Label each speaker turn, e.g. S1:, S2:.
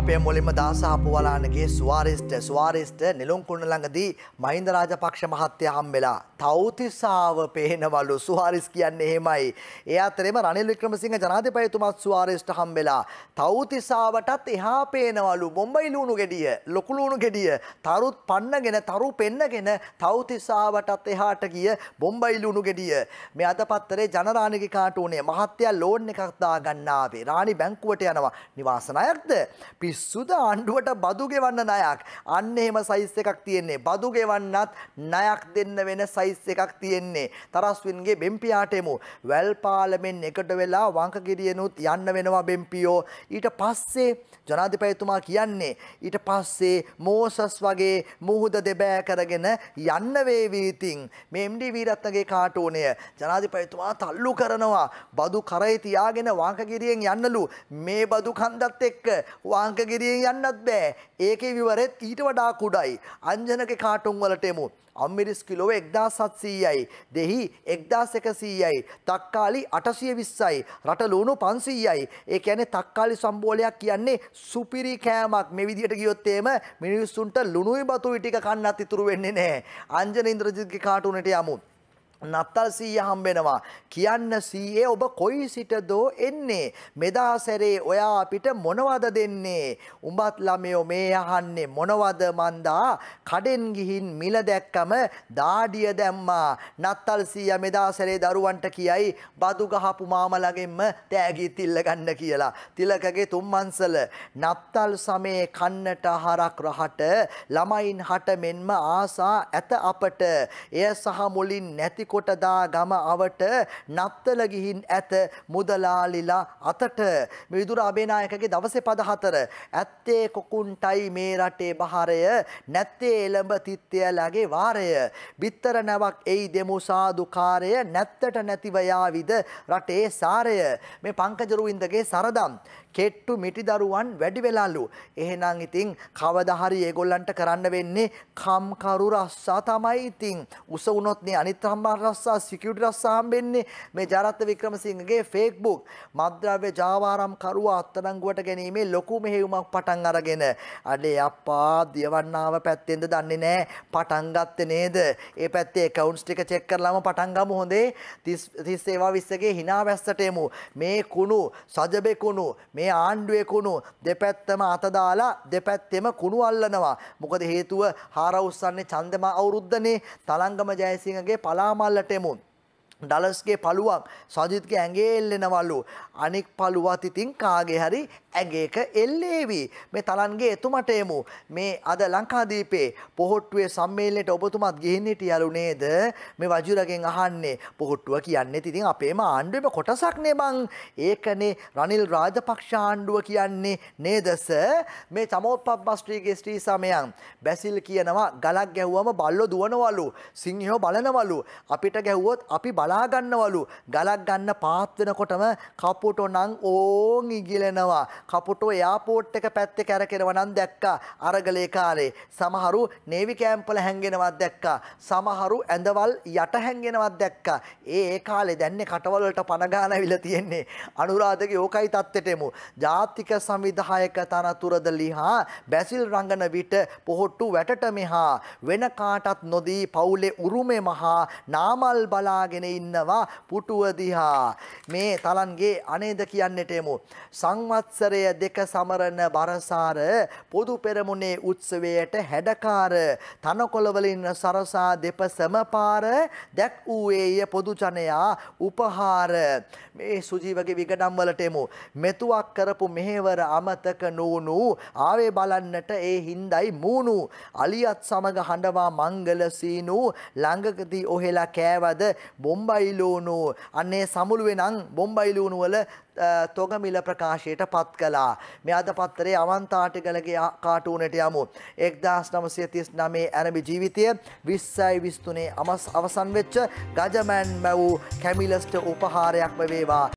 S1: අපේ මුලින්ම දාසාපු වලානගේ ස්වාරිස්ට ස්වාරිස්ට නිලුම්කුණ ළඟදී මහින්ද රාජපක්ෂ මහත්තයා හම්බෙලා තෞතිසාව පේනවලු සුහාරිස් කියන්නේ එහෙමයි. ඒ අතරේම රනිල් වික්‍රමසිංහ ජනාධිපතිතුමත් සුවාරිස්ට හම්බෙලා තෞතිසාවටත් එහා පේනවලු බොම්බයි ලුණු ගෙඩිය, ලොකු ලුණු ගෙඩිය, තරුත් පන්නගෙන, තරු පෙන්නගෙන තෞතිසාවටත් එහාට ගිය බොම්බයි ලුණු ගෙඩිය. මේ අතපත්තරේ ජනරාණිගේ කාටුනේ මහත්තයා ලෝන් එකක් දාගන්න ආවේ. රාණි බැංකුවට යනවා. නිවාස ණයක්ද? පිස්සුද ආණ්ඩුවට බදු ගෙවන්න ණයක්. අන්න එහෙම සයිස් එකක් තියෙන්නේ. බදු ගෙවන්නත් ණයක් දෙන්න වෙන සයිස් එකක් තියෙන්නේ. තරස්වින්ගේ බෙම්පියාට එමු. වැල් පාර්ලිමෙන් එකට වෙලා වංකගිරියනුත් යන්න වෙනවා බෙම්පියෝ. ඊට පස්සේ ජනාධිපතිතුමා කියන්නේ ඊට පස්සේ මෝසස් වගේ මුහුද දෙබෑ කරගෙන යන්න වේවි ඉතින්. මේ MD වීරත්නගේ කාටෝණය ජනාධිපතිතුමා තල්ලු කරනවා. බදු කරේ තියාගෙන වංකගිරියෙන් යන්නලු. මේ බදු කන්දත් එක්ක වංක අංකගෙරියෙන් යන්නත් බෑ. ඒකේ විවරෙත් ඊට වඩා කුඩයි. අංජනක කාටුන් වලට එමු. අම්මිරිස් කිලෝව එක්දා සත්සීයයි. දෙහි එක්දා සැකසීයයි. තක්කාලි අටසිය විස්සයි. රටලූුණු පන්සීයයි. ඒ ඇන තක්කාලි සම්බෝලයක් කියන්නේ සුපිරි කෑමක් මෙ විදිට ගියොත්තේම මිනිස්සුන්ට ලුණුයි බතු විටික කන්න අතිතුරු වෙන්නේ නෑ. අංජන ඉන්ද්‍රජිත්ගේ කාටුනට යමුත්. නත්තල් සීය හම්බෙනවා කියන්න සීයේ ඔබ කොයි සිටදෝ එන්නේ මෙදා සැරේ ඔයා අපිට මොනවද දෙන්නේ උඹත් ළමයෝ මේ අහන්නේ මොනවද මන්දා කඩෙන් ගිහින් මිල දැක්කම දාඩිය දැම්මා නත්තල් සීයා මෙදා සැරේ දරුවන්ට කියයි බදු ගහපු මාමලගෙන්ම තෑගි තිල්ල ගන්න කියලා තිලකගේ තුම්මන්සල නත්තල් සමයේ කන්නට හරක් රහට ළමයින් හට මෙන්ම ආසා ඇත අපට එය සහ මුලින් නැති කොටදා ගම අවට නත්තල ගිහින් ඇත මුදලාලිලා අතට මිදුර අබේනායකගේ දවසේ පද හතර ඇත්තේ කොකුන්ටයි මේ රටේ බහරය නැත්තේ එළඹ තිත්තයලගේ වාරය බිත්තර නැවක් එයි දෙමු සාදුකාරය නැත්තට නැතිව යාවිද රටේ සාරය මේ පංකජරුවින්දගේ සරදම් කෙට්ටු මිටි දරුවන් වැඩි වෙලාලු. එහෙනම් ඉතින් කවදා හරි ඒගොල්ලන්ට කරන්න වෙන්නේ කම්කරු රස්සා තමයි ඉතින්. උස වුණොත් නේ අනිත් හම්බාර රස්සා සිකියුරිටි රස්සා හම්බෙන්නේ මේ ජාරත් වික්‍රමසිංහගේ ෆේක්බුක්. මද්‍රව්‍ය ජාවාරම් කරුවා අත්අඩංගුවට ගැනීමේ ලොකු මෙහෙයුමක් පටන් අරගෙන අඩේ අප්පා දියවන්නාව පැත්තෙන්ද දන්නේ නැහැ. පටන් ගත්තේ නේද? ඒ පැත්තේ accounts ටික check කරලාම පටන් ගමු හොඳේ. 30 30 ඒවා 20 ගේ hina වැස්සට එමු. මේ කුණු, සජබේ කුණු, මේ මේ ආණ්ඩුවේ කුණු දෙපැත්තම අත දාලා දෙපැත්තෙම කුණු අල්ලනවා. මොකද හේතුව හාරවුස්සන්නේ චන්දම අවුරුද්දනේ තලංගම ජයසිංහගේ පලාමල්ලට එමුන්. ඩලස්ගේ පළුවක් සජිත්ගේ ඇගේ එල්ලෙනවලු අනික් පළුවත් ඉතින් කාගේ හරි ඇගේක එල්ලේවි මේ තලන්ගේ එතුමට එමු මේ අද ලංකාදීපේ පොහොට්ටුවේ සම්මේලනයට ඔබතුමත් ගිහින් හිටියලු නේද මේ වජිරගෙන් අහන්නේ පොහොට්ටුව කියන්නේ ඉතින් අපේම ආණ්ඩුවේම කොටසක් නේ බං ඒකනේ රනිල් රාජපක්ෂ ආණ්ඩුව කියන්නේ නේදස මේ තමෝත්පත්බස්ත්‍රීගේ ස්ත්‍රී සමයන් බැසිල් කියනවා ගලක් ගැහුවම බල්ලෝ දුවනවලු සිංහයෝ බලනවලු අපිට ගැහුවොත් අපි බල ගලා ගන්නවලු. ගලක් ගන්න පාත් වෙනකොටම කපුටෝ නම් ඕන් ඉගිලෙනවා. කපුටෝ එයාපෝට් එක පැත්තේ කැරකෙනවා නම් දැක්කා. අරගලේ කාලේ සමහරු නේවි කැම්ප් වල හැංගෙනවත් දැක්කා. සමහරු ඇඳවල් යට හැංගෙනවත් දැක්කා. ඒ ඒ කාලේ දැන්නේ කටවල වලට පණ ගාන ඇවිල්ලා තියෙන්නේ. අනුරාධගේ ඕකයි தත්තෙටෙමු. ජාතික සංවිධායක තනතුරද ලිහා බැසිල් රංගන විට පොහොට්ටු වැටට මෙහා වෙන කාටත් නොදී පවුලේ උරුමේ මහා නාමල් බලාගෙන ඉන්න ඉන්නවා පුටුව දිහා මේ තලන්ගේ අනේද කියන්නට එමු සංවත්සරය දෙක සමරන බරසාර පොදු පෙරමුණේ උත්සවයට හැඩකාර තනකොළ වලින් සරසා දෙපසම පාර දැක් ඌයේය පොදු ජනයා උපහාර මේ සුජීවගේ විගඩම් වලට එමු මෙතුවක් කරපු මෙහෙවර අමතක නොවුණු ආවේ බලන්නට ඒ හින්දයි මූණු අලියත් සමග හඬවා මංගල සීනු ළඟකදී ඔහෙලා කෑවද බොම්බ බොම්බයිලූනු අන්නේ සමුළුවෙනං බොම්බයිලූනුවල තොගමිල ප්‍රකාශයට පත් කලා. මෙ අද පත්තරේ අවන්තාටිකලගේ කාටූනට යමු. එක්දස් නමසය තිස් නමේ ඇරබි ජීවිතය විස්සයි විස්තුනේ අමස් අවසන් වෙච්ච ගජමැන් මැවූ කැමිලස්ට උපහාරයක්ම වේවා.